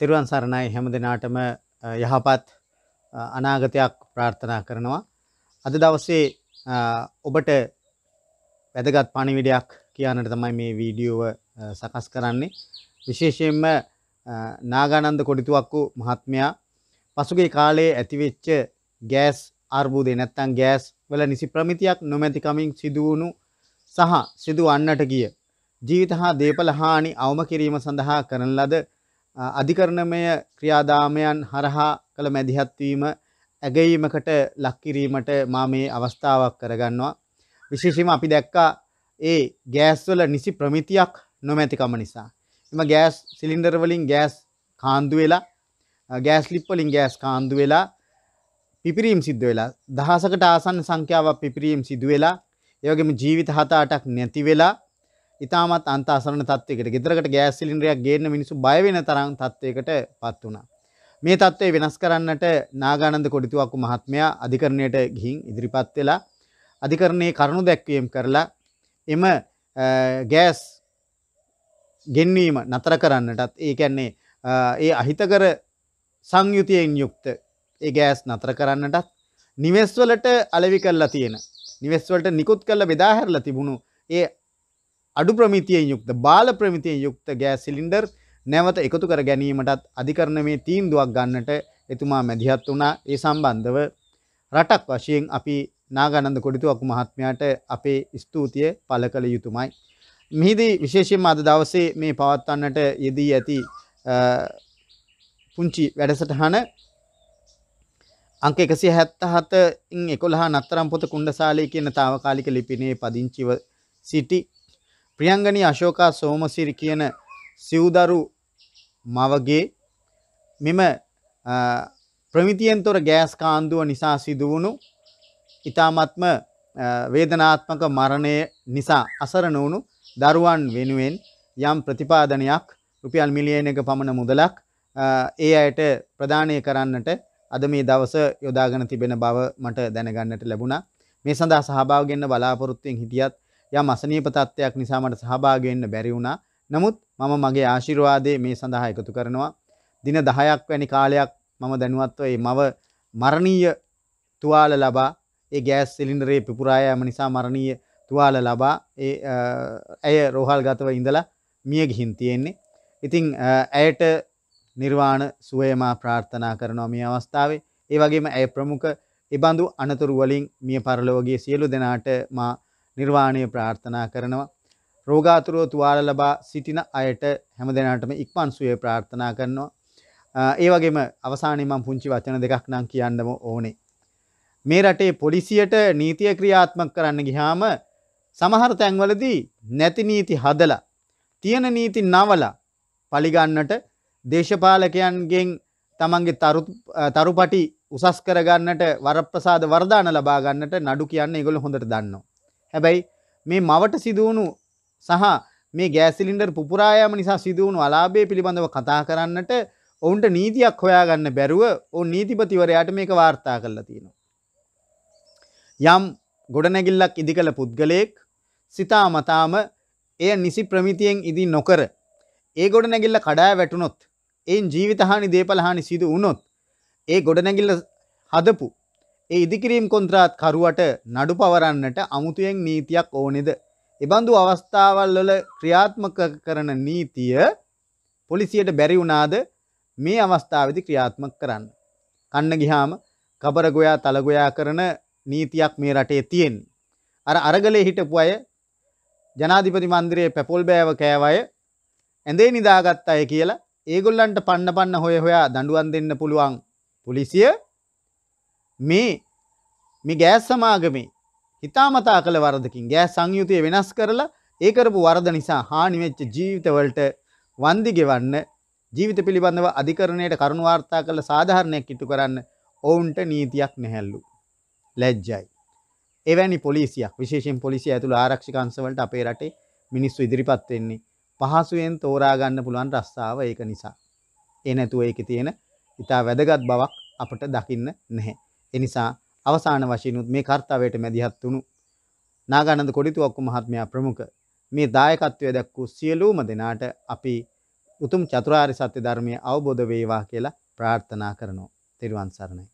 තෙරුවන් සරණයි හැම දෙනාටම යහපත් අනාගතයක් ප්‍රාර්ථනා කරනවා. අද දවසේ ඔබට වැදගත් පණිවිඩයක් කියන්නට තමයි මේ වීඩියෝව සකස් කරන්නේ. විශේෂයෙන්ම නාගානන්ද කොඩිතුවක්කු මහත්මයා පසුගේ කාලයේ ඇතිවෙච්ච ගෑස් අර්බුදේ නැත්තම් ගෑස් වල නිසි ප්‍රමිතියක් නොමැතිකමින් සිදුවුණු සහ සිදු වන්නට ගිය ජීවිත හා දේපල හානි අවම කිරීම සඳහා කරන ලද අධිකරණමය ක්‍රියාදාමයන් හරහා කළ මැදිහත්වීම ඇගීමකට ලක්කිරීමට මා මේ අවස්ථාවක් කරගන්නවා. විශේෂම අපි දැක්කා ඒ ගෑස්වල නිසි ප්‍රමිතියක් නොමැතිකම නිසා. එම ගෑස් සිලින්ඩර්වලින් ගෑස් කාන්දු වෙලා ගෑස්ලිප්වලින් ගෑස් කාන්දු වෙලා පිපිරීම් සිද්ධ වෙලා දහසකට ආසන්න සංඛ්‍යාවක් පිපිරීම් සිදු වෙලා ඒ වගේම ජීවිත හත අටක් නැති වෙලා ඉතාමත් අන්තාසරණ තත්වයකට ගෙදරකට ගෑස් සිලින්ඩරයක් ගේන්න මිනිස්සු බය වෙන තරම් තත්වයකට පත් වුණා. මේ තත්ත්වය වෙනස් කරන්නට නාගානන්ද කොඩිතුවක්කු මහත්මයා අධිකරණයට ගිහින් ඉදිරිපත් වෙලා අධිකරණයේ කරුණු දැක්වීම් කරලා එම ගෑස් ගෙන්වීම නතර කරන්නටත් ඒ කියන්නේ ඒ අහිතකර සංයුතියෙන් යුක්ත ඒ ගෑස් නතර කරන්නටත් නිවෙස්වලට අලවි කරලා තියෙන නිවෙස්වලට නිකුත් කරලා බෙදාහැරලා තිබුණු ඒ අඩු ප්‍රමිතියෙන් යුක්ත බාල ප්‍රමිතියෙන් යුක්ත ගෑස් සිලින්ඩර් නැවත එකතු කර ගැනීමටත් අධිකරණමේ තීන්දුවක් ගන්නට එතුමා මැදිහත් වුණා ඒ සම්බන්ධව රටක් වශයෙන් අපි නාගානන්ද කොඩිතුවක්කු මහත්මයාට අපේ ස්තුතිය පළ කළ යුතුමයි. මෙහිදී විශේෂයෙන්ම අද දවසේ මේ පවත්වන්නට යෙදී ඇති පුංචි වැඩසටහන අංක එකසි හැත්තහත එකොළහා නත්තරම් පොත කුණ්ඩසාලය කියන තාවකාලික ලිපිනේ පදිංචිව සිටි ප්‍රියංගනී අශෝකා සෝමසිරි කියන සිව්දරු මවගේ මෙම ප්‍රමිතියෙන්තොර ගෑස් කාන්දුව නිසා සිදුවුණු ඉතාමත්ම වේදනාත්මක මරණය නිසා අසරණ වුණු දරුවන් වෙනුවෙන් යම් ප්‍රතිපාදනයක් රුපියල් මිලියන එක පමණ මුදලක් ඒ අයට ප්‍රදානය කරන්නට අද මේ දවස යොදාගෙන තිබෙන බව මට දැනගන්නට ලැබුණා. මේ සඳහා සහභාගී වෙන්න බලාපොරොත්තුෙන් හිටියත් යම් අසනීප තත්ත්වයක් නිසා මට සහභාගී වෙන්න බැරි වුණා. නමුත් මම මගේ ආශිර්වාදයේ මේ සඳහා එකතු කරනවා. දින 10ක් වැනි කාලයක් මම දැනුවත්ව මේ මව මරණීය තුවාල ලබා ඒ ගෑස් සිලින්ඩරේ පිපුරා යාම නිසා මරණීය තුවාල ලබා ඒ ඇය රෝහල්ගතව ඉඳලා මිය ගිහින් තියෙන්නේ. ඉතින් ඇයට නිර්වාණ සුවය මා ප්‍රාර්ථනා කරනවා මේ අවස්ථාවේ. ඒ වගේම ඇය ප්‍රමුඛ ඒ බඳු අනතුරු වලින් මිය පරලොවගේ සියලු දෙනාට මා නිර්වාණය ප්‍රාර්ථනා කරනවා. රෝගාතුරෝ තුවාල ලබා සිටින අයට හැමදෙනාටම ඉක්මන් සුවය ප්‍රාර්ථනා කරනවා. ඒ වගේම අවසානයේ මම පුංචි වචන දෙකක් නම් කියන්නම ඕනේ. මේ රටේ පොලිසියට නීතිය ක්‍රියාත්මක කරන්න ගියාම සමහර තැන්වලදී නැති නීති හදලා තියෙන නීති නවලා පලිගන්නට දේශපාලකයන්ගෙන් තමන්ගේ තරුපටි උසස් කරගන්නට වරප්‍රසාද වර්ධාන ලබා ගන්නට නඩු කියන්නේ ඒගොල්ලෝ හොඳට දන්නවා. හැබැයි මේ මවට සිදුවුණු සහ මේ ගෑසිලින්ඩර් පුරායම නිසා සිදුවුණු අලාභය පිළිබඳව කතා කරන්නට ඔවුන්ට නීතියක් හොයාගන්න බැරුව ඔවුන් නීතිපතිවරයාට මේක වාර්තා කරලා තියෙනවා. යම් ගොඩනැගිල්ලක් ඉදි කළ පුද්ගලයෙක් සිතා මතාම එය නිසි ප්‍රමිතියෙන් ඉදි නොකර ඒ ගොඩනැගිල්ල කඩා වැටුනොත් එයින් ජීවිතහානි දේපලහානි සිදු වුණොත් ඒ ගොඩනැගිල්ල හදපු ඒ ඉදිකිරීම් කොන්ත්‍රාත් කරුවට නඩු පවරන්නට අමුතුයෙන් නීතියක් ඕනෙද. එබඳු අවස්ථාවල්ලල ක්‍රියාත්මක කරන නීතිය පොලිසියට බැරි වුණාද මේ අවස්ථාවදි ක්‍රියාත්මක කරන්න. කන්න ගිහාම කබරගොයා තලගොයා කරන නීතියක් මේ රටේ තියෙන්. අර අරගලේ හිටපු අය ජනාධිපති මන්දිරයේ පැපොල් බෑව කෑවය ඇඳේ නිදාගත් අය කියලා ඒගොල්ලන්ට පන්න පන්න හොය හොයා දඩුවන් දෙන්න පුළුවන් පොලිසිය මේ මේ ගෑස් සමාගමේ හිතාමතා කළ වරදකින් ගෑ සංයුතිය වෙනස් කරලා ඒ කරපු වරද නිසා හානිවෙච්ච ජීවිතවලට වන්දි ගෙවන්න ජීවිත පිළිබඳව අධිකරණයට කරුණු වාර්තා කළ සාධාරණයක් ඉටු කරන්න ඔවුන්ට නීතියක් නැහැල්ලු. ලැජ්ජයි. එවැනි පොලිසියක් විශේෂෙන් පොලිසිය ඇතුළ ආරක්ෂිකංශවලට අපේ රටේ මිනිස්සු ඉදිරිපත් වෙන්නේ පහසුවෙන් තෝරාගන්න පුළුවන් රස්සාව ඒක නිසා. ඒ නැතුව ඒකේ තියෙන ඉතා වැදගත් බවක් අපට දකින්න නැහැ. එනිසා අවසාන වශයෙන් මේ කාර්යයට මැදිහත් වුණු නාගානන්ද කොඩිතුවක්කු මහත්මයා ප්‍රමුඛ මේ දායකත්වය දැක්වූ සියලුම දෙනාට අපි උතුම් චතුරාර්ය සත්‍ය ධර්මය අවබෝධ වේවා කියලා ප්‍රාර්ථනා කරනවා. තෙරුවන් සරණයි.